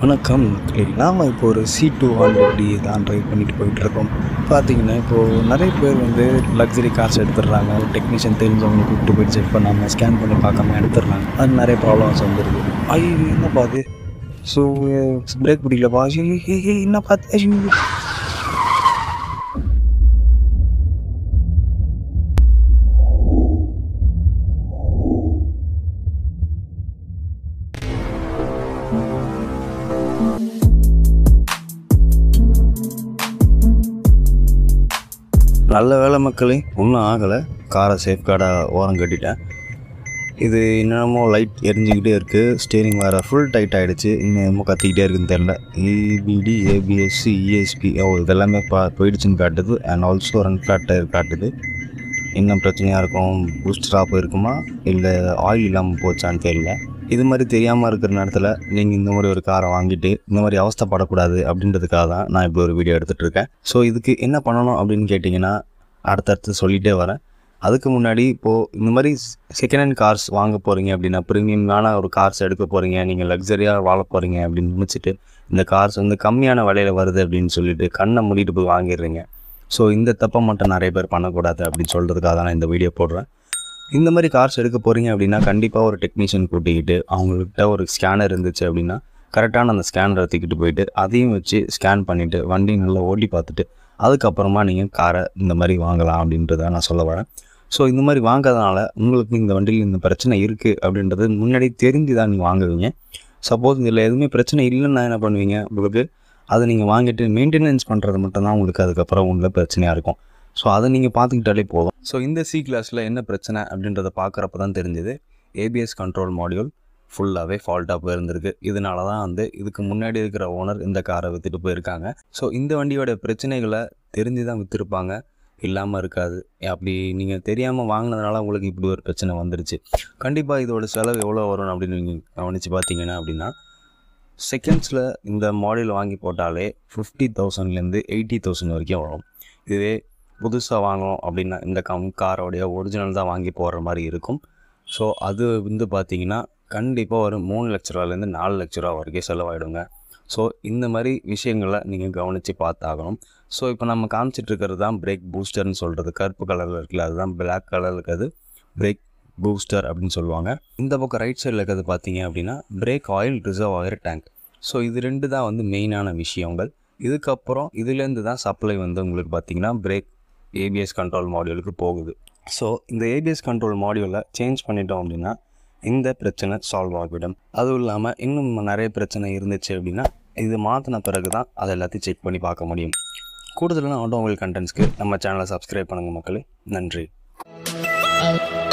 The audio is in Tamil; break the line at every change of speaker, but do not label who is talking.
வணக்கம் மக்களே நாம் இப்போ ஒரு சி டூ ஆல்ரெடி தான் ட்ரைவ் பண்ணிட்டு போயிட்டுருக்கோம் பார்த்தீங்கன்னா இப்போது நிறைய பேர் வந்து லக்ஸரி கார்ஸ் எடுத்துடுறாங்க டெக்னீஷியன் தெரிஞ்சவங்க கூப்பிட்டு போய் செக் பண்ணாமல் ஸ்கேன் பண்ணி பார்க்காம எடுத்துடுறாங்க அது நிறைய ப்ராப்ளம்ஸ் வந்துருக்கு ஐ என்ன பார்த்து ஸோ பிரேக் பிடிக்கல பாஜி என்ன பார்த்து நல்ல வேலை மக்களே ஒன்றும் ஆகலை காரை சேஃப்கார்டாக ஓரம் கட்டிட்டேன் இது என்னென்னமோ லைட் எரிஞ்சிக்கிட்டே இருக்குது ஸ்டீரிங் வேறு ஃபுல் டைட் ஆகிடுச்சு இன்னும் எதுவும் கற்றுக்கிட்டே இருக்குன்னு தெரில ஏபிடி ஏபிஎஸ்சி இஎஸ்பி ஓ இதெல்லாமே பா போயிடுச்சுன்னு காட்டுது and also run flat tyre காட்டுது என்ன பிரச்சனையாக இருக்கும் பூஸ்டராக போயிருக்குமா இல்லை ஆயில் இல்லாமல் போச்சான்னு தெரியல இது மாதிரி தெரியாமல் இருக்கிற நேரத்தில் நீங்கள் இந்த மாதிரி ஒரு காரை வாங்கிட்டு இந்த மாதிரி அவஸ்தப்படக்கூடாது அப்படின்றதுக்காக தான் நான் இப்படி ஒரு வீடியோ எடுத்துகிட்டு இருக்கேன் ஸோ இதுக்கு என்ன பண்ணணும் அப்படின்னு கேட்டிங்கன்னா அடுத்தடுத்து சொல்லிகிட்டே வரேன் அதுக்கு முன்னாடி இப்போது இந்த மாதிரி செகண்ட் ஹேண்ட் கார்ஸ் வாங்க போகிறீங்க அப்படின்னா ப்ரீமியமான ஒரு கார்ஸ் எடுக்க போகிறீங்க நீங்கள் லக்ஸரியாக வாழ போகிறீங்க அப்படின்னு நினச்சிட்டு இந்த கார்ஸ் வந்து கம்மியான விலையில் வருது அப்படின்னு சொல்லிட்டு கண்ணை மூடிட்டு போய் வாங்கிடுறீங்க ஸோ இந்த தப்பை மட்டும் நிறைய பேர் பண்ணக்கூடாது அப்படின்னு சொல்கிறதுக்காக தான் நான் இந்த வீடியோ போடுறேன் இந்த மாதிரி கார்ஸ் எடுக்க போகிறீங்க அப்படின்னா கண்டிப்பாக ஒரு டெக்னீஷியன் கூட்டிக்கிட்டு அவங்கக்கிட்ட ஒரு ஸ்கேனர் இருந்துச்சு அப்படின்னா கரெக்டான அந்த ஸ்கேனரை எடுத்துக்கிட்டு போயிட்டு அதையும் வச்சு ஸ்கேன் பண்ணிவிட்டு வண்டி நல்லா ஓட்டி பார்த்துட்டு அதுக்கப்புறமா நீங்கள் காரை இந்த மாதிரி வாங்கலாம் அப்படின்றத நான் சொல்ல வரேன் ஸோ இந்த மாதிரி வாங்கிறதுனால உங்களுக்கு இந்த வண்டியில் இந்த பிரச்சனை இருக்குது அப்படின்றது முன்னாடி தெரிஞ்சு தான் நீங்கள் வாங்குவீங்க சப்போஸ் இதில் எதுவுமே பிரச்சனை இல்லைன்னா என்ன பண்ணுவீங்க உங்களுக்கு அதை நீங்கள் வாங்கிட்டு மெயின்டெனன்ஸ் பண்ணுறது மட்டும்தான் உங்களுக்கு அதுக்கப்புறம் உள்ள பிரச்சனையாக இருக்கும் ஸோ அதை நீங்கள் பார்த்துக்கிட்டாலே போதும் ஸோ இந்த சி கிளாஸில் என்ன பிரச்சனை அப்படின்றத பார்க்குறப்ப தான் தெரிஞ்சுது ஏபிஎஸ் கண்ட்ரோல் மாடியூல் ஃபுல்லாகவே ஃபால்ட்டாக போயிருந்திருக்கு இதனால தான் வந்து இதுக்கு முன்னாடி இருக்கிற ஓனர் இந்த காரை விற்றுட்டு போயிருக்காங்க ஸோ இந்த வண்டியோட பிரச்சனைகளை தெரிஞ்சு தான் விற்றுருப்பாங்க இல்லாமல் இருக்காது அப்படி நீங்கள் தெரியாமல் வாங்கினதுனால உங்களுக்கு இப்படி ஒரு பிரச்சனை வந்துருச்சு கண்டிப்பாக இதோட செலவு எவ்வளோ வரும் அப்படின்னு நீங்கள் கவனித்து பார்த்தீங்கன்னா அப்படின்னா செகண்ட்ஸில் இந்த மாடல் வாங்கி போட்டாலே ஃபிஃப்டி தௌசண்ட்லேருந்து எயிட்டி தௌசண்ட் வரைக்கும் வரும் இதுவே புதுசாக வாங்கணும் அப்படின்னா இந்த கம் காரோடைய ஒரிஜினல் தான் வாங்கி போடுற மாதிரி இருக்கும் ஸோ அது வந்து பார்த்திங்கன்னா கண்டிப்பாக ஒரு மூணு லட்ச ரூபாலேருந்து நாலு லட்ச ரூபா வரைக்கும் செலவாயிடுங்க ஸோ இந்த மாதிரி விஷயங்களை நீங்கள் கவனித்து பார்த்தாகணும் ஸோ இப்போ நம்ம காமிச்சிட்ருக்கிறது தான் பிரேக் பூஸ்டர்னு சொல்கிறது கருப்பு கலரில் இருக்குல்ல அதுதான் பிளாக் கலரில் இருக்கிறது பிரேக் பூஸ்டர் அப்படின்னு சொல்லுவாங்க இந்த பக்கம் ரைட் சைடில் இருக்கிறது பார்த்தீங்க அப்படின்னா பிரேக் ஆயில் ரிசர்வ் ஆகிற டேங்க் ஸோ இது ரெண்டு தான் வந்து மெயினான விஷயங்கள் இதுக்கப்புறம் இதுலேருந்து தான் சப்ளை வந்து உங்களுக்கு பார்த்திங்கன்னா பிரேக் ஏபிஎஸ் கண்ட்ரோல் மாடியூலுக்கு போகுது ஸோ இந்த ஏபிஎஸ் கண்ட்ரோல் மாடியூலை சேஞ்ச் பண்ணிட்டோம் அப்படின்னா இந்த பிரச்சனை சால்வ் ஆகிவிடும் அதுவும் இல்லாமல் இன்னும் நிறைய பிரச்சனை இருந்துச்சு அப்படின்னா இது மாற்றின பிறகு தான் அதை எல்லாத்தையும் செக் பண்ணி பார்க்க முடியும் கூடுதலான ஆட்டோமொபைல் கண்டென்ட்ஸ்க்கு நம்ம சேனலை சப்ஸ்கிரைப் பண்ணுங்கள் மக்களே நன்றி